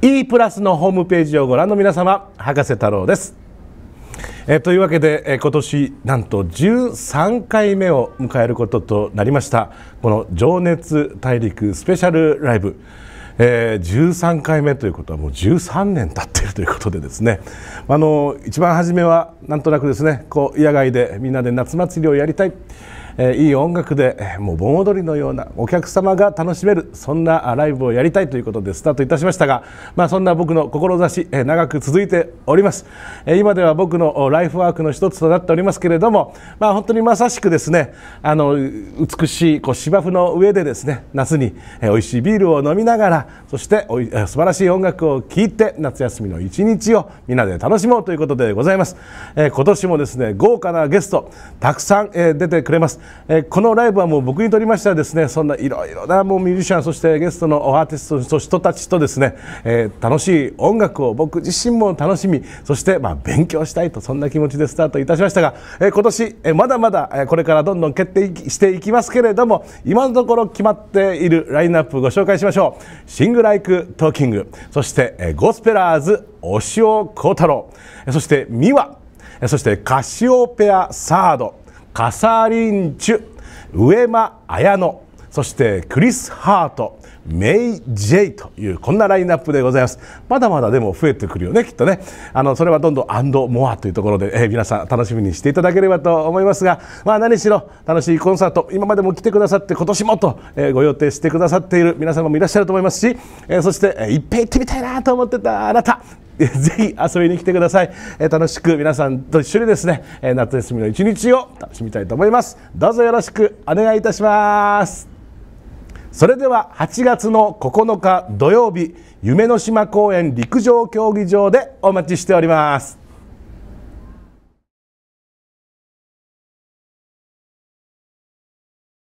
E プラスのホームページをご覧の皆様博士太郎です。えというわけで、え今年なんと13回目を迎えることとなりましたこの「情熱大陸スペシャルライブ」。えー、13回目ということはもう13年経っているということでですねあの一番初めはなんとなくですねこう野外でみんなで夏祭りをやりたいえいい音楽でもう盆踊りのようなお客様が楽しめるそんなライブをやりたいということでスタートいたしましたが、まあ、そんな僕の志、え長く続いております、え今では僕のライフワークの一つとなっておりますけれども、まあ、本当にまさしくですねあの美しいこう芝生の上でですね夏に、え美味しいビールを飲みながらそしておえ素晴らしい音楽を聴いて夏休みの一日をみんなで楽しもうということでございます、えー、今年もですね豪華なゲストたくさん、えー、出てくれますえこのライブはもう僕にとりましてはですねそんないろいろなもうミュージシャンそしてゲストのアーティストの人たちとですね、えー、楽しい音楽を僕自身も楽しみそしてまあ勉強したいとそんな気持ちでスタートいたしましたが、え今年、えまだまだこれからどんどん決定していきますけれども今のところ決まっているラインナップご紹介しましょう「シング・ライク・トーキング」そして「えゴスペラーズ」押尾幸太郎そして「ミワ」そして「カシオペア・サード」カサリンチュ上間綾乃そしてクリス・ハートメイ・ジェイというこんなラインナップでございますまだまだでも増えてくるよねきっとねあのそれはどんどんアンドモアというところで、えー、皆さん楽しみにしていただければと思いますがまあ何しろ楽しいコンサート今までも来てくださって今年もと、えー、ご予定してくださっている皆様もいらっしゃると思いますし、えー、そして、えー、いっぺん行ってみたいなと思ってたあなた ぜひ遊びに来てください、えー、楽しく皆さんと一緒にですね、えー、夏休みの一日を楽しみたいと思いますどうぞよろしくお願いいたしますそれでは8月の9日土曜日夢の島公園陸上競技場でお待ちしております